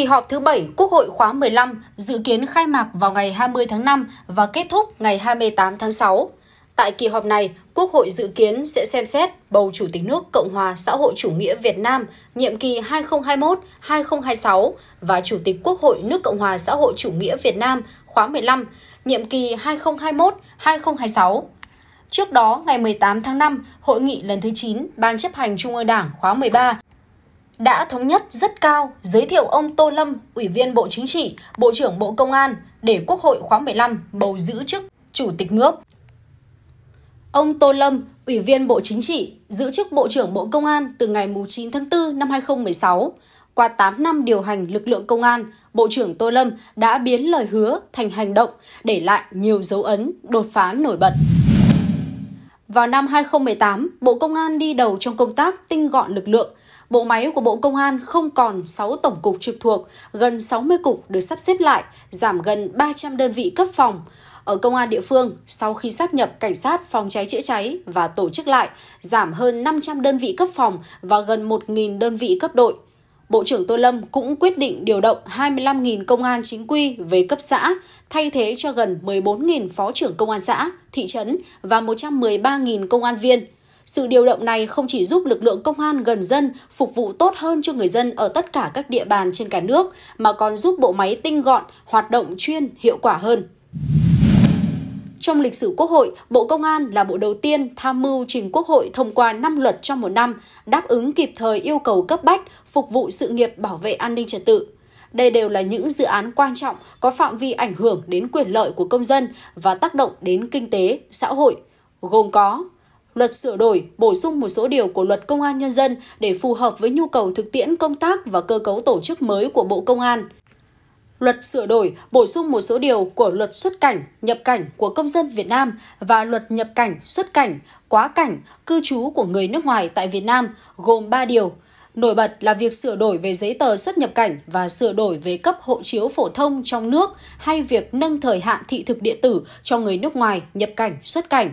Kỳ họp thứ 7 Quốc hội khóa 15 dự kiến khai mạc vào ngày 20 tháng 5 và kết thúc ngày 28 tháng 6. Tại kỳ họp này, Quốc hội dự kiến sẽ xem xét bầu Chủ tịch nước Cộng hòa xã hội chủ nghĩa Việt Nam nhiệm kỳ 2021-2026 và Chủ tịch Quốc hội nước Cộng hòa xã hội chủ nghĩa Việt Nam khóa 15 nhiệm kỳ 2021-2026. Trước đó, ngày 18 tháng 5, hội nghị lần thứ 9 Ban chấp hành Trung ương Đảng khóa 13 đã thống nhất rất cao giới thiệu ông Tô Lâm, Ủy viên Bộ Chính trị, Bộ trưởng Bộ Công an để Quốc hội khóa 15 bầu giữ chức Chủ tịch nước. Ông Tô Lâm, Ủy viên Bộ Chính trị, giữ chức Bộ trưởng Bộ Công an từ ngày 9 tháng 4 năm 2016. Qua 8 năm điều hành lực lượng công an, Bộ trưởng Tô Lâm đã biến lời hứa thành hành động, để lại nhiều dấu ấn đột phá nổi bật. Vào năm 2018, Bộ Công an đi đầu trong công tác tinh gọn lực lượng, Bộ máy của Bộ Công an không còn 6 tổng cục trực thuộc, gần 60 cục được sắp xếp lại, giảm gần 300 đơn vị cấp phòng. Ở công an địa phương, sau khi sắp nhập cảnh sát phòng cháy chữa cháy và tổ chức lại, giảm hơn 500 đơn vị cấp phòng và gần 1.000 đơn vị cấp đội. Bộ trưởng Tô Lâm cũng quyết định điều động 25.000 công an chính quy về cấp xã, thay thế cho gần 14.000 phó trưởng công an xã, thị trấn và 113.000 công an viên – sự điều động này không chỉ giúp lực lượng công an gần dân phục vụ tốt hơn cho người dân ở tất cả các địa bàn trên cả nước mà còn giúp bộ máy tinh gọn, hoạt động chuyên, hiệu quả hơn. Trong lịch sử Quốc hội, Bộ Công an là bộ đầu tiên tham mưu trình Quốc hội thông qua 5 luật trong một năm, đáp ứng kịp thời yêu cầu cấp bách, phục vụ sự nghiệp bảo vệ an ninh trật tự. Đây đều là những dự án quan trọng có phạm vi ảnh hưởng đến quyền lợi của công dân và tác động đến kinh tế, xã hội, gồm có Luật sửa đổi, bổ sung một số điều của luật Công an Nhân dân để phù hợp với nhu cầu thực tiễn công tác và cơ cấu tổ chức mới của Bộ Công an. Luật sửa đổi, bổ sung một số điều của luật xuất cảnh, nhập cảnh của công dân Việt Nam và luật nhập cảnh, xuất cảnh, quá cảnh, cư trú của người nước ngoài tại Việt Nam gồm 3 điều. Nổi bật là việc sửa đổi về giấy tờ xuất nhập cảnh và sửa đổi về cấp hộ chiếu phổ thông trong nước hay việc nâng thời hạn thị thực điện tử cho người nước ngoài nhập cảnh, xuất cảnh.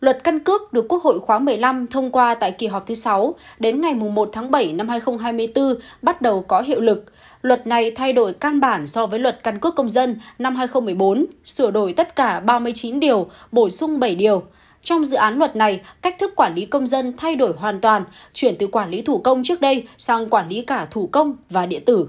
Luật căn cước được Quốc hội khóa 15 thông qua tại kỳ họp thứ 6 đến ngày 1 tháng 7 năm 2024 bắt đầu có hiệu lực. Luật này thay đổi căn bản so với luật căn cước công dân năm 2014, sửa đổi tất cả 39 điều, bổ sung 7 điều. Trong dự án luật này, cách thức quản lý công dân thay đổi hoàn toàn, chuyển từ quản lý thủ công trước đây sang quản lý cả thủ công và điện tử.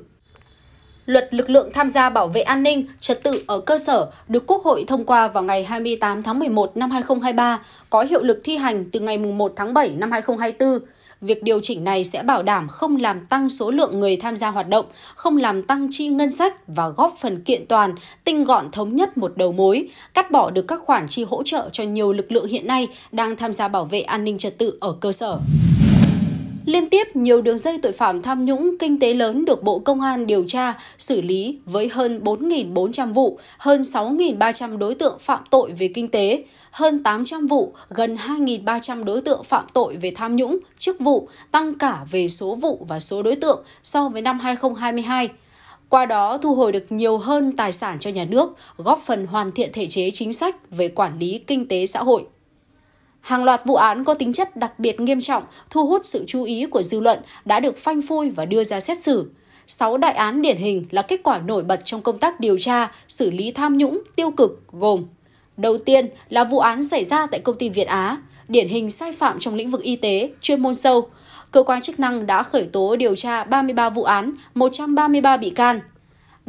Luật lực lượng tham gia bảo vệ an ninh, trật tự ở cơ sở được Quốc hội thông qua vào ngày 28 tháng 11 năm 2023, có hiệu lực thi hành từ ngày 1 tháng 7 năm 2024. Việc điều chỉnh này sẽ bảo đảm không làm tăng số lượng người tham gia hoạt động, không làm tăng chi ngân sách và góp phần kiện toàn, tinh gọn thống nhất một đầu mối, cắt bỏ được các khoản chi hỗ trợ cho nhiều lực lượng hiện nay đang tham gia bảo vệ an ninh trật tự ở cơ sở. Liên tiếp, nhiều đường dây tội phạm tham nhũng kinh tế lớn được Bộ Công an điều tra, xử lý với hơn 4.400 vụ, hơn 6.300 đối tượng phạm tội về kinh tế, hơn 800 vụ, gần 2.300 đối tượng phạm tội về tham nhũng, chức vụ, tăng cả về số vụ và số đối tượng so với năm 2022 qua đó thu hồi được nhiều hơn tài sản cho nhà nước, góp phần hoàn thiện thể chế chính sách về quản lý kinh tế xã hội. Hàng loạt vụ án có tính chất đặc biệt nghiêm trọng, thu hút sự chú ý của dư luận đã được phanh phui và đưa ra xét xử. Sáu đại án điển hình là kết quả nổi bật trong công tác điều tra, xử lý tham nhũng, tiêu cực gồm Đầu tiên là vụ án xảy ra tại công ty Việt Á, điển hình sai phạm trong lĩnh vực y tế, chuyên môn sâu. Cơ quan chức năng đã khởi tố điều tra 33 vụ án, 133 bị can,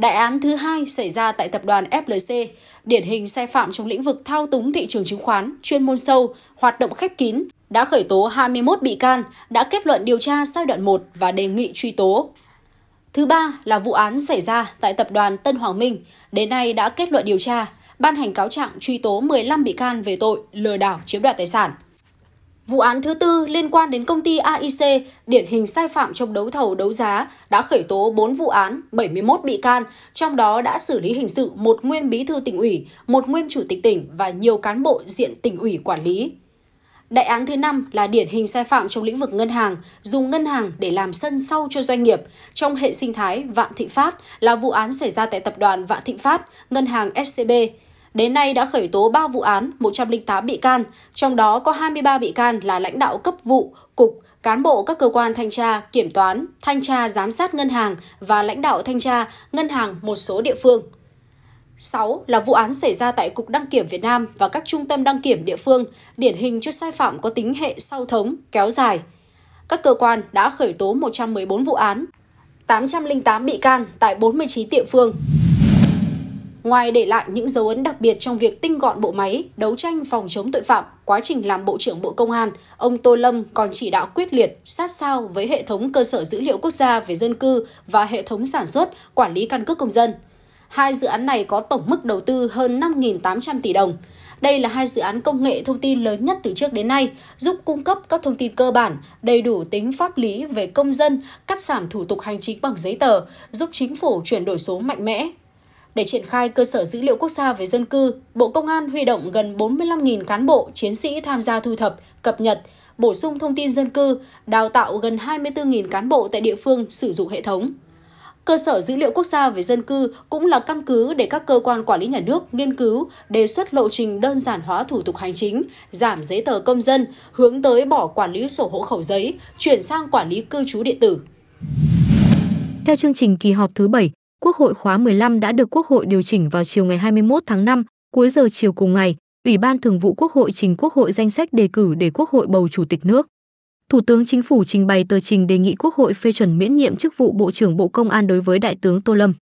Đại án thứ hai xảy ra tại tập đoàn FLC, điển hình sai phạm trong lĩnh vực thao túng thị trường chứng khoán, chuyên môn sâu, hoạt động khép kín, đã khởi tố 21 bị can, đã kết luận điều tra giai đoạn 1 và đề nghị truy tố. Thứ ba là vụ án xảy ra tại tập đoàn Tân Hoàng Minh, đến nay đã kết luận điều tra, ban hành cáo trạng truy tố 15 bị can về tội lừa đảo chiếm đoạt tài sản. Vụ án thứ tư liên quan đến công ty AIC, điển hình sai phạm trong đấu thầu đấu giá, đã khởi tố 4 vụ án, 71 bị can, trong đó đã xử lý hình sự một nguyên bí thư tỉnh ủy, một nguyên chủ tịch tỉnh và nhiều cán bộ diện tỉnh ủy quản lý. Đại án thứ năm là điển hình sai phạm trong lĩnh vực ngân hàng, dùng ngân hàng để làm sân sau cho doanh nghiệp. Trong hệ sinh thái Vạn Thịnh Phát là vụ án xảy ra tại tập đoàn Vạn Thịnh Phát, ngân hàng SCB đến nay đã khởi tố 3 vụ án, 108 bị can, trong đó có 23 bị can là lãnh đạo cấp vụ, cục, cán bộ các cơ quan thanh tra, kiểm toán, thanh tra giám sát ngân hàng và lãnh đạo thanh tra ngân hàng một số địa phương. 6 là vụ án xảy ra tại Cục Đăng kiểm Việt Nam và các trung tâm đăng kiểm địa phương, điển hình cho sai phạm có tính hệ sau thống, kéo dài. Các cơ quan đã khởi tố 114 vụ án, 808 bị can tại 49 địa phương, Ngoài để lại những dấu ấn đặc biệt trong việc tinh gọn bộ máy, đấu tranh phòng chống tội phạm, quá trình làm Bộ trưởng Bộ Công an, ông Tô Lâm còn chỉ đạo quyết liệt, sát sao với hệ thống cơ sở dữ liệu quốc gia về dân cư và hệ thống sản xuất, quản lý căn cước công dân. Hai dự án này có tổng mức đầu tư hơn 5.800 tỷ đồng. Đây là hai dự án công nghệ thông tin lớn nhất từ trước đến nay, giúp cung cấp các thông tin cơ bản, đầy đủ tính pháp lý về công dân, cắt giảm thủ tục hành chính bằng giấy tờ, giúp chính phủ chuyển đổi số mạnh mẽ, để triển khai cơ sở dữ liệu quốc gia về dân cư, Bộ Công an huy động gần 45.000 cán bộ, chiến sĩ tham gia thu thập, cập nhật, bổ sung thông tin dân cư, đào tạo gần 24.000 cán bộ tại địa phương sử dụng hệ thống. Cơ sở dữ liệu quốc gia về dân cư cũng là căn cứ để các cơ quan quản lý nhà nước nghiên cứu, đề xuất lộ trình đơn giản hóa thủ tục hành chính, giảm giấy tờ công dân, hướng tới bỏ quản lý sổ hộ khẩu giấy, chuyển sang quản lý cư trú điện tử. Theo chương trình kỳ họp thứ 7, Quốc hội khóa 15 đã được Quốc hội điều chỉnh vào chiều ngày 21 tháng 5, cuối giờ chiều cùng ngày, Ủy ban Thường vụ Quốc hội trình Quốc hội danh sách đề cử để Quốc hội bầu Chủ tịch nước. Thủ tướng Chính phủ trình bày tờ trình đề nghị Quốc hội phê chuẩn miễn nhiệm chức vụ Bộ trưởng Bộ Công an đối với Đại tướng Tô Lâm.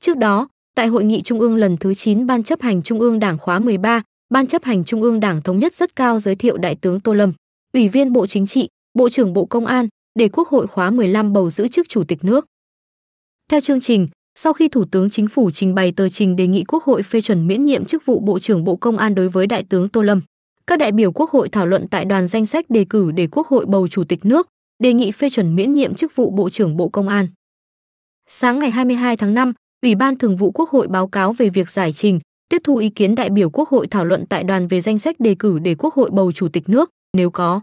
Trước đó, tại hội nghị Trung ương lần thứ 9 Ban chấp hành Trung ương Đảng khóa 13, Ban chấp hành Trung ương Đảng thống nhất rất cao giới thiệu Đại tướng Tô Lâm, Ủy viên Bộ Chính trị, Bộ trưởng Bộ Công an để Quốc hội khóa 15 bầu giữ chức Chủ tịch nước. Theo chương trình, sau khi Thủ tướng Chính phủ trình bày tờ trình đề nghị Quốc hội phê chuẩn miễn nhiệm chức vụ Bộ trưởng Bộ Công an đối với Đại tướng Tô Lâm, các đại biểu Quốc hội thảo luận tại đoàn danh sách đề cử để Quốc hội bầu Chủ tịch nước, đề nghị phê chuẩn miễn nhiệm chức vụ Bộ trưởng Bộ Công an. Sáng ngày 22 tháng 5, Ủy ban Thường vụ Quốc hội báo cáo về việc giải trình, tiếp thu ý kiến đại biểu Quốc hội thảo luận tại đoàn về danh sách đề cử để Quốc hội bầu Chủ tịch nước, nếu có.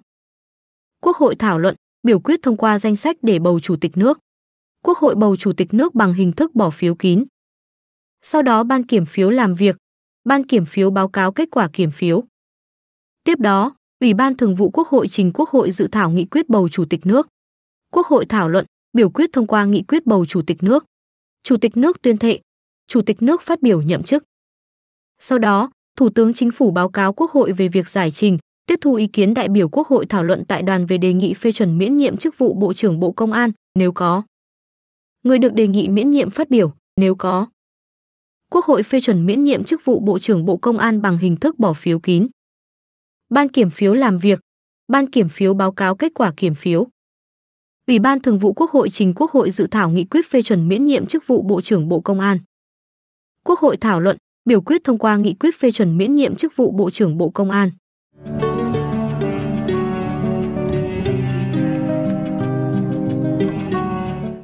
Quốc hội thảo luận, biểu quyết thông qua danh sách để bầu Chủ tịch nước. Quốc hội bầu chủ tịch nước bằng hình thức bỏ phiếu kín. Sau đó ban kiểm phiếu làm việc, ban kiểm phiếu báo cáo kết quả kiểm phiếu. Tiếp đó, Ủy ban Thường vụ Quốc hội trình Quốc hội dự thảo nghị quyết bầu chủ tịch nước. Quốc hội thảo luận, biểu quyết thông qua nghị quyết bầu chủ tịch nước. Chủ tịch nước tuyên thệ, chủ tịch nước phát biểu nhậm chức. Sau đó, Thủ tướng Chính phủ báo cáo Quốc hội về việc giải trình, tiếp thu ý kiến đại biểu Quốc hội thảo luận tại đoàn về đề nghị phê chuẩn miễn nhiệm chức vụ Bộ trưởng Bộ Công an nếu có người được đề nghị miễn nhiệm phát biểu, nếu có. Quốc hội phê chuẩn miễn nhiệm chức vụ Bộ trưởng Bộ Công an bằng hình thức bỏ phiếu kín. Ban kiểm phiếu làm việc, ban kiểm phiếu báo cáo kết quả kiểm phiếu. Ủy ban Thường vụ Quốc hội trình Quốc hội dự thảo nghị quyết phê chuẩn miễn nhiệm chức vụ Bộ trưởng Bộ Công an. Quốc hội thảo luận, biểu quyết thông qua nghị quyết phê chuẩn miễn nhiệm chức vụ Bộ trưởng Bộ Công an.